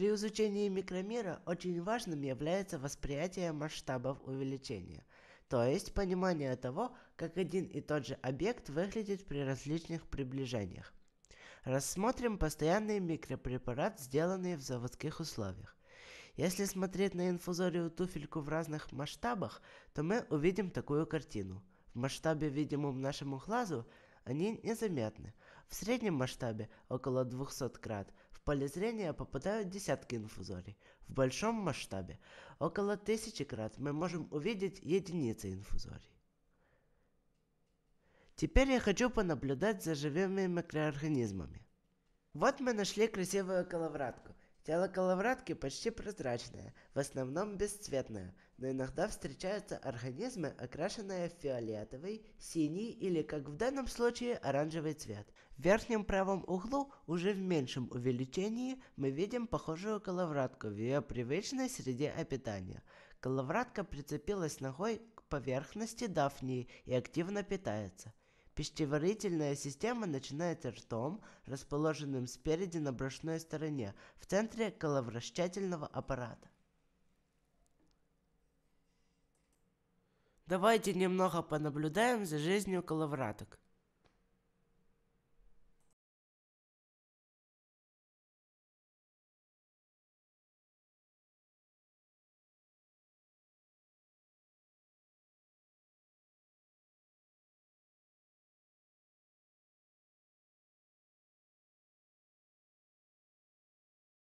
При изучении микромира очень важным является восприятие масштабов увеличения, то есть понимание того, как один и тот же объект выглядит при различных приближениях. Рассмотрим постоянный микропрепарат, сделанный в заводских условиях. Если смотреть на инфузорию туфельку в разных масштабах, то мы увидим такую картину. В масштабе, видимом нашему глазу, они незаметны. В среднем масштабе около 200 крат, в поле зрения попадают десятки инфузорий. В большом масштабе около тысячи крат мы можем увидеть единицы инфузорий. Теперь я хочу понаблюдать за живыми микроорганизмами. Вот мы нашли красивую коловратку – Тело коловратки почти прозрачное, в основном бесцветное, но иногда встречаются организмы, окрашенные в фиолетовый, синий или, как в данном случае, оранжевый цвет. В верхнем правом углу, уже в меньшем увеличении, мы видим похожую коловратку в ее привычной среде обитания. Коловратка прицепилась ногой к поверхности дафнии и активно питается. Пищеварительная система начинается ртом, расположенным спереди на брюшной стороне, в центре коловращательного аппарата. Давайте немного понаблюдаем за жизнью коловраток.